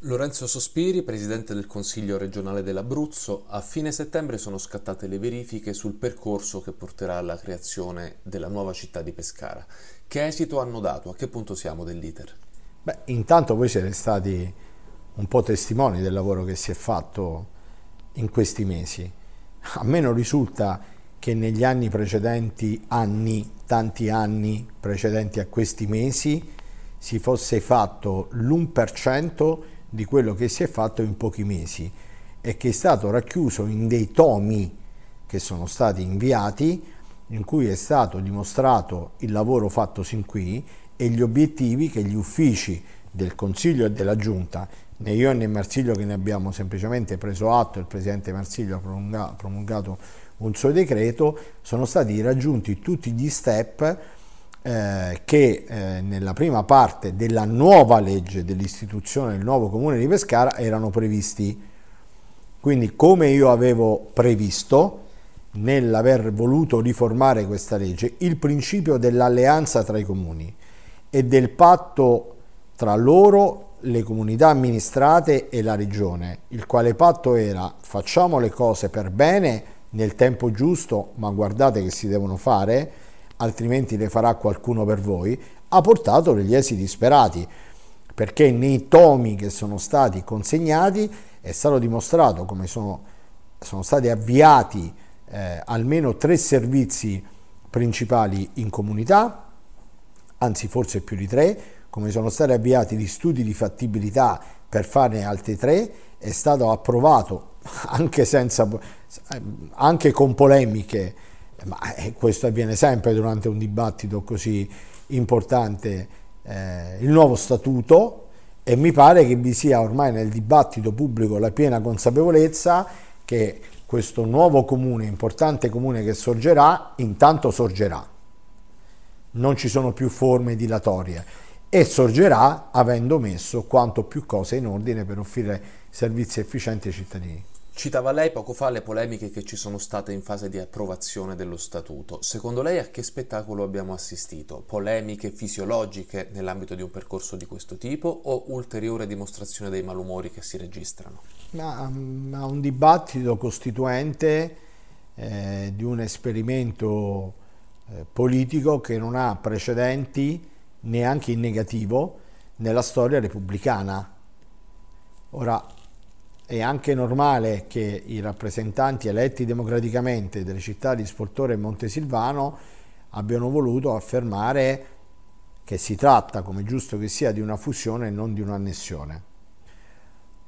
Lorenzo Sospiri, presidente del Consiglio regionale dell'Abruzzo, a fine settembre sono scattate le verifiche sul percorso che porterà alla creazione della nuova città di Pescara. Che esito hanno dato? A che punto siamo dell'iter? Beh, intanto voi siete stati un po' testimoni del lavoro che si è fatto in questi mesi. A me non risulta che negli anni precedenti, anni, tanti anni precedenti a questi mesi, si fosse fatto l'1% di quello che si è fatto in pochi mesi e che è stato racchiuso in dei tomi che sono stati inviati in cui è stato dimostrato il lavoro fatto sin qui e gli obiettivi che gli uffici del Consiglio e della Giunta, né io né Marsiglio che ne abbiamo semplicemente preso atto, il Presidente Marsiglio ha promulgato un suo decreto, sono stati raggiunti tutti gli step eh, che eh, nella prima parte della nuova legge dell'istituzione del nuovo comune di Pescara erano previsti. Quindi come io avevo previsto nell'aver voluto riformare questa legge, il principio dell'alleanza tra i comuni e del patto tra loro, le comunità amministrate e la regione, il quale patto era facciamo le cose per bene nel tempo giusto, ma guardate che si devono fare, altrimenti le farà qualcuno per voi, ha portato degli esiti sperati, perché nei tomi che sono stati consegnati è stato dimostrato come sono, sono stati avviati eh, almeno tre servizi principali in comunità, anzi forse più di tre, come sono stati avviati gli studi di fattibilità per farne altri tre, è stato approvato anche, senza, anche con polemiche ma eh, questo avviene sempre durante un dibattito così importante, eh, il nuovo statuto e mi pare che vi sia ormai nel dibattito pubblico la piena consapevolezza che questo nuovo comune, importante comune che sorgerà, intanto sorgerà. Non ci sono più forme dilatorie e sorgerà avendo messo quanto più cose in ordine per offrire servizi efficienti ai cittadini. Citava lei poco fa le polemiche che ci sono state in fase di approvazione dello statuto. Secondo lei a che spettacolo abbiamo assistito? Polemiche fisiologiche nell'ambito di un percorso di questo tipo o ulteriore dimostrazione dei malumori che si registrano? Ma, ma un dibattito costituente eh, di un esperimento eh, politico che non ha precedenti neanche in negativo nella storia repubblicana. Ora, è anche normale che i rappresentanti eletti democraticamente delle città di Sportore e Montesilvano abbiano voluto affermare che si tratta, come giusto che sia, di una fusione e non di un'annessione.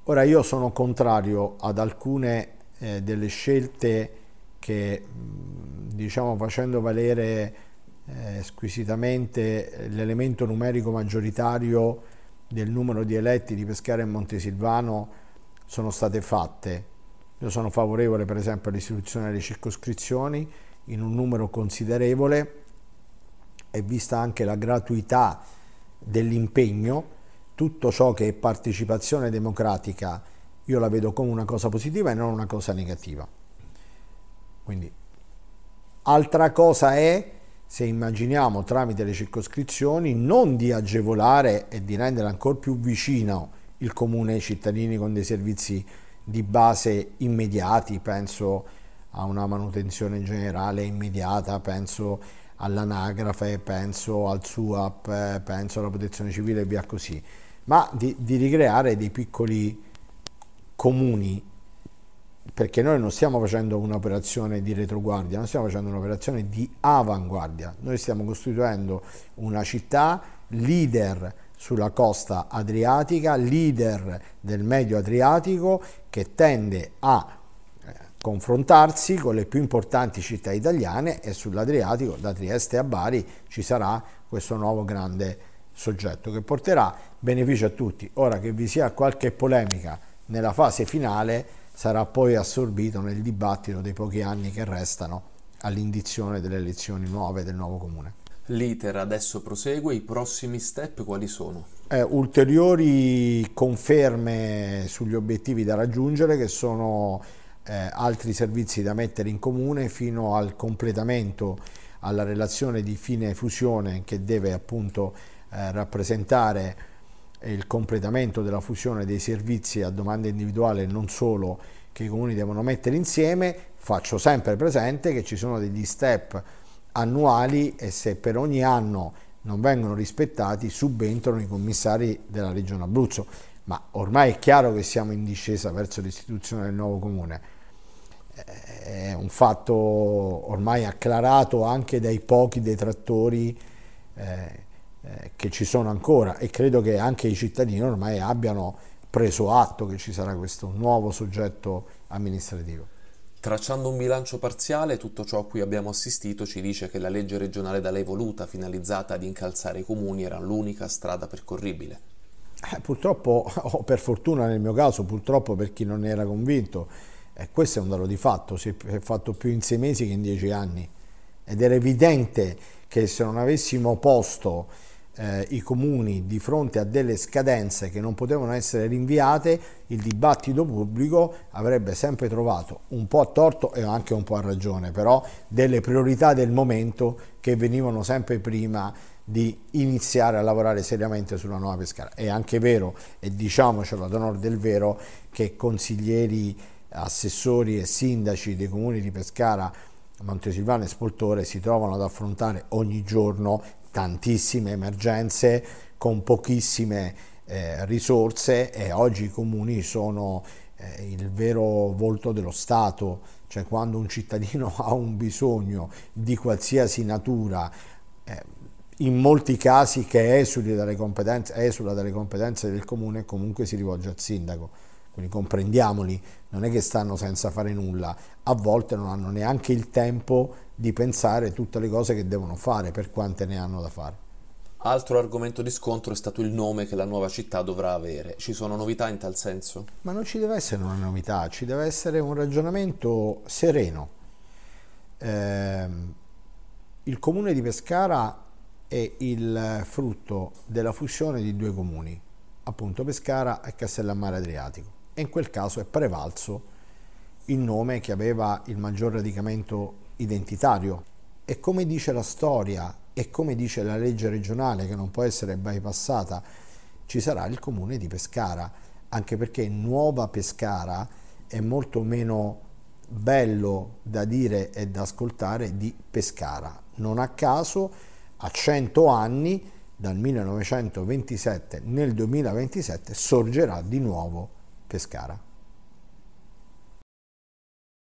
Ora io sono contrario ad alcune eh, delle scelte che, diciamo, facendo valere eh, squisitamente l'elemento numerico maggioritario del numero di eletti di Pescara e Montesilvano, sono state fatte. Io sono favorevole per esempio all'istituzione delle circoscrizioni in un numero considerevole e vista anche la gratuità dell'impegno, tutto ciò che è partecipazione democratica io la vedo come una cosa positiva e non una cosa negativa. Quindi, altra cosa è se immaginiamo tramite le circoscrizioni non di agevolare e di rendere ancora più vicino il comune ai cittadini con dei servizi di base immediati, penso a una manutenzione generale immediata, penso all'anagrafe, penso al SUAP, eh, penso alla protezione civile e via così, ma di, di ricreare dei piccoli comuni perché noi non stiamo facendo un'operazione di retroguardia, non stiamo facendo un'operazione di avanguardia, noi stiamo costituendo una città leader sulla costa adriatica, leader del medio adriatico che tende a eh, confrontarsi con le più importanti città italiane e sull'Adriatico, da Trieste a Bari, ci sarà questo nuovo grande soggetto che porterà beneficio a tutti. Ora che vi sia qualche polemica nella fase finale sarà poi assorbito nel dibattito dei pochi anni che restano all'indizione delle elezioni nuove del nuovo comune. L'iter adesso prosegue, i prossimi step quali sono? Eh, ulteriori conferme sugli obiettivi da raggiungere che sono eh, altri servizi da mettere in comune fino al completamento alla relazione di fine fusione che deve appunto eh, rappresentare eh, il completamento della fusione dei servizi a domanda individuale non solo che i comuni devono mettere insieme. Faccio sempre presente che ci sono degli step annuali e se per ogni anno non vengono rispettati subentrano i commissari della Regione Abruzzo. Ma ormai è chiaro che siamo in discesa verso l'istituzione del nuovo comune. Eh, è un fatto ormai acclarato anche dai pochi detrattori eh, eh, che ci sono ancora e credo che anche i cittadini ormai abbiano preso atto che ci sarà questo nuovo soggetto amministrativo. Tracciando un bilancio parziale, tutto ciò a cui abbiamo assistito ci dice che la legge regionale da lei voluta, finalizzata ad incalzare i comuni, era l'unica strada percorribile. Eh, purtroppo, o per fortuna nel mio caso, purtroppo per chi non ne era convinto, eh, questo è un dato di fatto, si è fatto più in sei mesi che in dieci anni. Ed era evidente che se non avessimo posto eh, i comuni di fronte a delle scadenze che non potevano essere rinviate, il dibattito pubblico avrebbe sempre trovato un po' a torto e anche un po' a ragione, però delle priorità del momento che venivano sempre prima di iniziare a lavorare seriamente sulla nuova Pescara. È anche vero, e diciamocelo ad onore del vero, che consiglieri, assessori e sindaci dei comuni di Pescara Montesilvano e Spoltore si trovano ad affrontare ogni giorno tantissime emergenze con pochissime eh, risorse e oggi i comuni sono eh, il vero volto dello Stato, cioè quando un cittadino ha un bisogno di qualsiasi natura, eh, in molti casi che esula dalle, esula dalle competenze del comune comunque si rivolge al sindaco quindi comprendiamoli, non è che stanno senza fare nulla, a volte non hanno neanche il tempo di pensare tutte le cose che devono fare, per quante ne hanno da fare. Altro argomento di scontro è stato il nome che la nuova città dovrà avere. Ci sono novità in tal senso? Ma non ci deve essere una novità, ci deve essere un ragionamento sereno. Eh, il comune di Pescara è il frutto della fusione di due comuni, appunto Pescara e Castellammare Adriatico e in quel caso è prevalso il nome che aveva il maggior radicamento identitario. E come dice la storia e come dice la legge regionale che non può essere bypassata, ci sarà il comune di Pescara, anche perché Nuova Pescara è molto meno bello da dire e da ascoltare di Pescara. Non a caso a 100 anni dal 1927 nel 2027 sorgerà di nuovo Pescara.